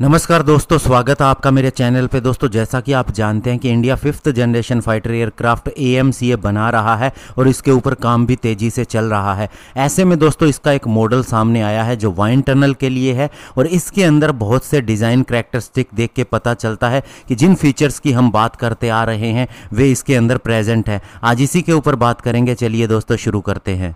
नमस्कार दोस्तों स्वागत है आपका मेरे चैनल पे दोस्तों जैसा कि आप जानते हैं कि India fifth generation fighter aircraft ए बना रहा है और इसके ऊपर काम भी तेज़ी से चल रहा है ऐसे में दोस्तों इसका एक मॉडल सामने आया है जो वाइन टनल के लिए है और इसके अंदर बहुत से डिज़ाइन करेक्टरिस्टिक देख के पता चलता है कि जिन फीचर्स की हम बात करते आ रहे हैं वे इसके अंदर प्रेजेंट है आज इसी के ऊपर बात करेंगे चलिए दोस्तों शुरू करते हैं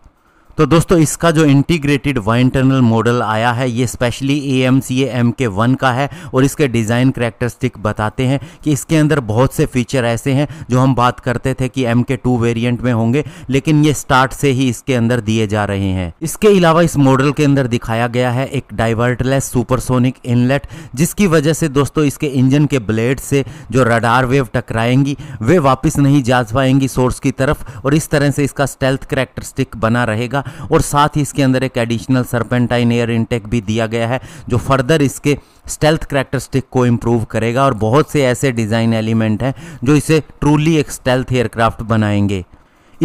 तो दोस्तों इसका जो इंटीग्रेटेड वाई इंटरनल मॉडल आया है ये specially A M C M K one का है और इसके डिज़ाइन करेक्टरिस्टिक बताते हैं कि इसके अंदर बहुत से फीचर ऐसे हैं जो हम बात करते थे कि एम के टू वेरियंट में होंगे लेकिन ये स्टार्ट से ही इसके अंदर दिए जा रहे हैं इसके अलावा इस मॉडल के अंदर दिखाया गया है एक डाइवर्टलेस सुपरसोनिक इनलेट जिसकी वजह से दोस्तों इसके इंजन के ब्लेड से जो रडार वेव टकराएंगी वे वापस नहीं जा पाएंगी सोर्स की तरफ और इस तरह से इसका स्टेल्थ करेक्टरिस्टिक बना रहेगा और साथ ही इसके अंदर एक एडिशनल सरपेंटाइन एयर इंटेक भी दिया गया है जो फर्दर इसके स्टेल्थ करेक्टरिस्टिक को इम्प्रूव करेगा और बहुत से ऐसे डिज़ाइन एलिमेंट हैं जो इसे ट्रूली एक स्टेल्थ एयरक्राफ्ट बनाएंगे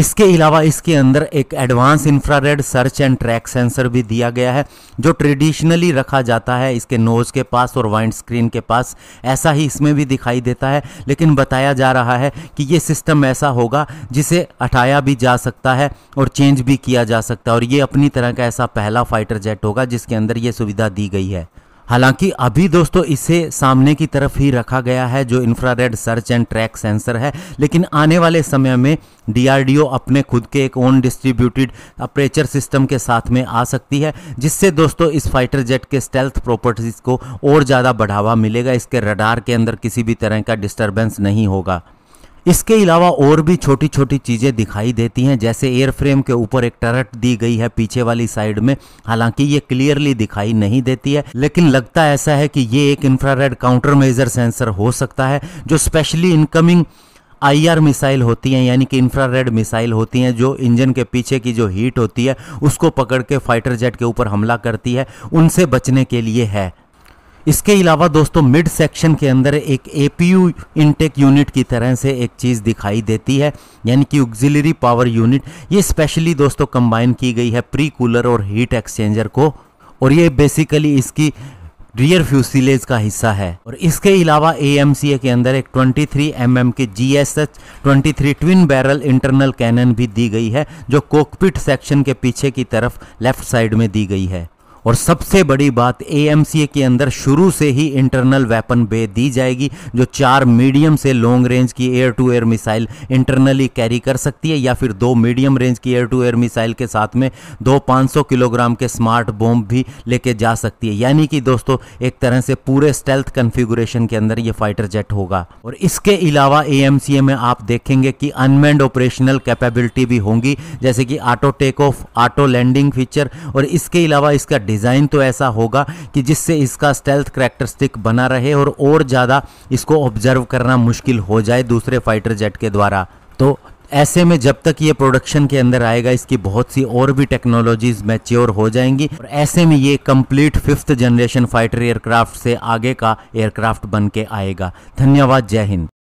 इसके अलावा इसके अंदर एक advance infrared search and track sensor भी दिया गया है जो ट्रेडिशनली रखा जाता है इसके नोज़ के पास और वाइंड स्क्रीन के पास ऐसा ही इसमें भी दिखाई देता है लेकिन बताया जा रहा है कि ये सिस्टम ऐसा होगा जिसे हटाया भी जा सकता है और चेंज भी किया जा सकता है और ये अपनी तरह का ऐसा पहला फाइटर जेट होगा जिसके अंदर ये सुविधा दी गई है हालांकि अभी दोस्तों इसे सामने की तरफ ही रखा गया है जो infrared search and track sensor है लेकिन आने वाले समय में डीआरडीओ अपने खुद के एक ओन डिस्ट्रीब्यूटेड अप्रेचर सिस्टम के साथ में आ सकती है जिससे दोस्तों इस फाइटर जेट के स्टेल्थ प्रॉपर्टीज़ को और ज़्यादा बढ़ावा मिलेगा इसके रडार के अंदर किसी भी तरह का डिस्टर्बेंस नहीं होगा इसके अलावा और भी छोटी छोटी चीज़ें दिखाई देती हैं जैसे एयर फ्रेम के ऊपर एक टरट दी गई है पीछे वाली साइड में हालांकि ये क्लियरली दिखाई नहीं देती है लेकिन लगता ऐसा है कि ये एक इंफ्रारेड काउंटर मेजर सेंसर हो सकता है जो स्पेशली इनकमिंग आईआर मिसाइल होती हैं यानी कि इंफ्रारेड मिसाइल होती हैं जो इंजन के पीछे की जो हीट होती है उसको पकड़ के फाइटर जेट के ऊपर हमला करती है उनसे बचने के लिए है इसके अलावा दोस्तों मिड सेक्शन के अंदर एक एपीयू इनटेक यूनिट की तरह से एक चीज़ दिखाई देती है यानी कि उग्जिलरी पावर यूनिट ये स्पेशली दोस्तों कंबाइन की गई है प्री कूलर और हीट एक्सचेंजर को और ये बेसिकली इसकी रियर फ्यूसिलेज का हिस्सा है और इसके अलावा ए के अंदर एक 23 थ्री mm के G S H twenty twin barrel internal cannon भी दी गई है जो कोकपिट सेक्शन के पीछे की तरफ लेफ्ट साइड में दी गई है और सबसे बड़ी बात ए के अंदर शुरू से ही इंटरनल वेपन बे दी जाएगी जो चार मीडियम से लॉन्ग रेंज की air to air missile internally carry कर सकती है या फिर दो मीडियम रेंज की एयर टू एयर मिसाइल के साथ में दो 500 किलोग्राम के स्मार्ट बॉम्ब भी लेके जा सकती है यानी कि दोस्तों एक तरह से पूरे स्टेल्थ कन्फिगुरेशन के अंदर ये फाइटर जेट होगा और इसके अलावा ए में आप देखेंगे कि अनमेंड ऑपरेशनल कैपेबिलिटी भी होंगी जैसे कि auto take off auto landing feature और इसके अलावा इसका डिज़ाइन तो ऐसा होगा कि जिससे इसका स्टेल्थ करेक्टरिस्टिक बना रहे और और ज़्यादा इसको ऑब्जर्व करना मुश्किल हो जाए दूसरे फाइटर जेट के द्वारा तो ऐसे में जब तक ये प्रोडक्शन के अंदर आएगा इसकी बहुत सी और भी टेक्नोलॉजीज मैच्योर हो जाएंगी और ऐसे में ये complete fifth generation fighter aircraft से आगे का एयरक्राफ्ट बन के आएगा धन्यवाद जय हिंद